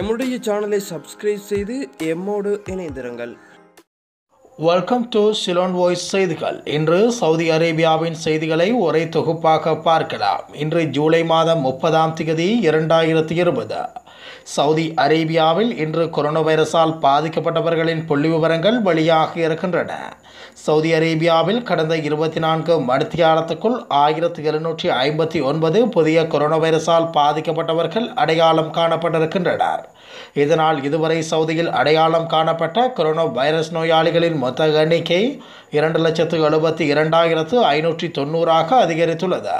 எம்முடைய சேனலை சப்ஸ்கிரைப் செய்து எம்மோடு இணைந்திருங்கள் வெல்கம் டு சிலோன் வாய்ஸ் செய்திகள் இன்று சவுதி அரேபியாவின் செய்திகளை ஒரே தொகுப்பாக பார்க்கலாம் இன்று ஜூலை மாதம் முப்பதாம் தேதி இரண்டாயிரத்தி இருபது சவுதி அரேபியாவில் இன்று கொரோனா வைரஸால் பாதிக்கப்பட்டவர்களின் புள்ளி விவரங்கள் வெளியாக இருக்கின்றன சவுதி அரேபியாவில் கடந்த இருபத்தி நான்கு மணித்தியாலத்துக்குள் ஆயிரத்தி எழுநூற்றி ஐம்பத்தி ஒன்பது புதிய கொரோனா வைரஸால் பாதிக்கப்பட்டவர்கள் அடையாளம் காணப்பட்டிருக்கின்றனர் இதனால் இதுவரை சவுதியில் அடையாளம் காணப்பட்ட கொரோனா வைரஸ் நோயாளிகளின் மொத்த எண்ணிக்கை இரண்டு லட்சத்து எழுபத்தி இரண்டாயிரத்து ஐநூற்றி தொண்ணூறாக அதிகரித்துள்ளது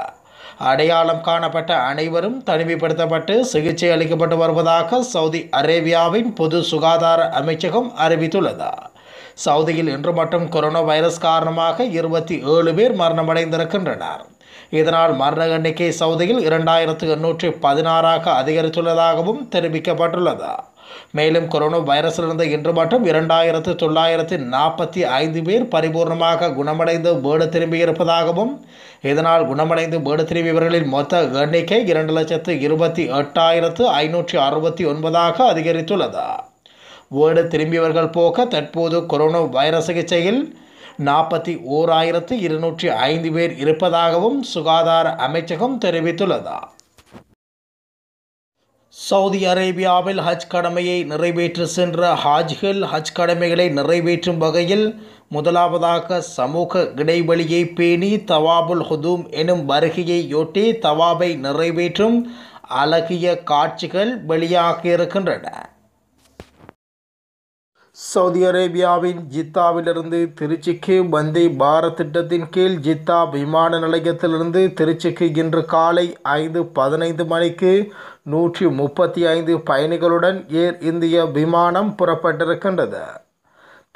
அடையாளம் காணப்பட்ட அனைவரும் தனிமைப்படுத்தப்பட்டு சிகிச்சை அளிக்கப்பட்டு வருவதாக சவுதி அரேபியாவின் பொது சுகாதார அமைச்சகம் அறிவித்துள்ளது சவுதியில் இன்று மட்டும் கொரோனா வைரஸ் காரணமாக இருபத்தி ஏழு பேர் மரணமடைந்திருக்கின்றனர் இதனால் மரண எண்ணிக்கை சவுதியில் இரண்டாயிரத்து எண்ணூற்றி பதினாறாக அதிகரித்துள்ளதாகவும் தெரிவிக்கப்பட்டுள்ளது மேலும் கொரோனா வைரஸிலிருந்து இன்று மட்டும் இரண்டாயிரத்து தொள்ளாயிரத்து நாற்பத்தி ஐந்து பேர் பரிபூர்ணமாக குணமடைந்து வீடு திரும்பியிருப்பதாகவும் இதனால் குணமடைந்து வீடு திரும்பியவர்களின் மொத்த எண்ணிக்கை இரண்டு லட்சத்து இருபத்தி எட்டாயிரத்து ஐநூற்றி அறுபத்தி ஒன்பதாக அதிகரித்துள்ளது வீடு திரும்பியவர்கள் போக்க தற்போது கொரோனா வைரஸ் சிகிச்சையில் நாற்பத்தி ஓராயிரத்து இருநூற்றி ஐந்து பேர் இருப்பதாகவும் சுகாதார அமைச்சகம் தெரிவித்துள்ளது சவுதி அரேபியாவில் ஹஜ் கடமையை நிறைவேற்றி சென்ற ஹாஜ்கள் ஹஜ் கடமைகளை நிறைவேற்றும் வகையில் முதலாவதாக சமூக இடைவெளியை பேணி தவாபுல் ஹுதூம் எனும் வருகையையொட்டி தவாபை நிறைவேற்றும் அழகிய காட்சிகள் வெளியாகியிருக்கின்றன சவுதி அரேபியாவின் ஜித்தாவிலிருந்து திருச்சிக்கு வந்தே பாரத் திட்டத்தின் கீழ் ஜித்தா விமான நிலையத்திலிருந்து திருச்சிக்கு இன்று காலை ஐந்து பதினைந்து மணிக்கு நூற்றி முப்பத்தி ஐந்து பயணிகளுடன் ஏர் இந்திய விமானம் புறப்பட்டிருக்கின்றது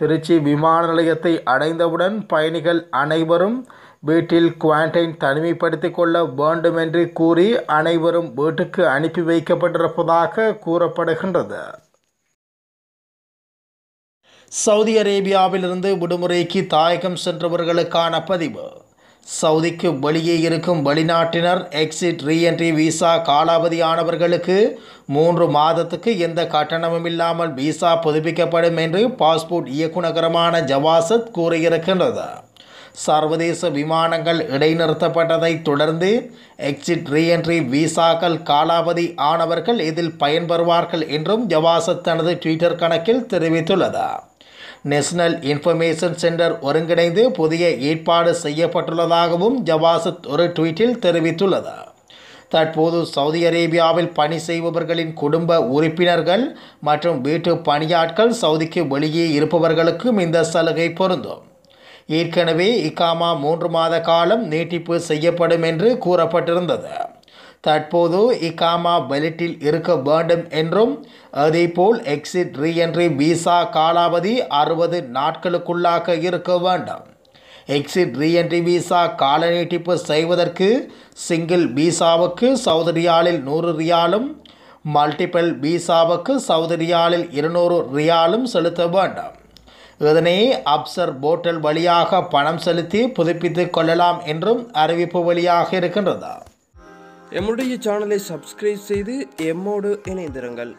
திருச்சி விமான நிலையத்தை அடைந்தவுடன் பயணிகள் அனைவரும் வீட்டில் குவாண்டைன் தனிமைப்படுத்திக் கொள்ள வேண்டும் என்று கூறி அனைவரும் வீட்டுக்கு அனுப்பி வைக்கப்பட்டிருப்பதாக கூறப்படுகின்றது சவுதி அரேபியாவிலிருந்து விடுமுறைக்கு தாயகம் சென்றவர்களுக்கான பதிவு சவுதிக்கு வெளியே இருக்கும் வெளிநாட்டினர் எக்ஸிட் ரீஎன்ட்ரி விசா காலாவதியானவர்களுக்கு மூன்று மாதத்துக்கு எந்த கட்டணமும் இல்லாமல் விசா புதுப்பிக்கப்படும் என்று பாஸ்போர்ட் இயக்குநகரமான ஜவாசத் கூறியிருக்கின்றது சர்வதேச விமானங்கள் இடைநிறுத்தப்பட்டதை தொடர்ந்து எக்ஸிட் ரீஎன்ட்ரி விசாக்கள் காலாவதி ஆனவர்கள் இதில் பயன்பெறுவார்கள் என்றும் ஜவாசத் தனது ட்விட்டர் கணக்கில் தெரிவித்துள்ளது நேஷனல் இன்ஃபர்மேஷன் சென்டர் ஒருங்கிணைந்து புதிய ஏற்பாடு செய்யப்பட்டுள்ளதாகவும் ஜவாசத் ஒரு ட்வீட்டில் தெரிவித்துள்ளது தற்போது சவுதி அரேபியாவில் பணி செய்பவர்களின் குடும்ப உறுப்பினர்கள் மற்றும் வீட்டு பணியாட்கள் சவுதிக்கு வெளியே இருப்பவர்களுக்கும் இந்த சலுகை பொருந்தும் ஏற்கனவே இக்காமா மூன்று மாத காலம் நீட்டிப்பு செய்யப்படும் என்று கூறப்பட்டிருந்தது தற்போது இகாமா வெலிட்டில் இருக்க வேண்டும் என்றும் அதேபோல் எக்ஸிட் ரீஎன்ட்ரி விசா காலாவதி அறுபது நாட்களுக்குள்ளாக இருக்க வேண்டும் எக்ஸிட் ரீஎன்ட்ரி விசா கால நீட்டிப்பு செய்வதற்கு சிங்கிள் விசாவுக்கு சவுதி ரியாலில் நூறு ரியாலும் மல்டிபிள் விசாவுக்கு சவுதி ரியாலில் இருநூறு ரியாலும் செலுத்த வேண்டும் இதனை அப்சர் போர்ட்டல் வழியாக பணம் செலுத்தி புதுப்பித்து கொள்ளலாம் என்றும் அறிவிப்பு வழியாக இருக்கின்றது எம்முடைய சேனலை சப்ஸ்கிரைப் செய்து எம்மோடு இணைந்திருங்கள்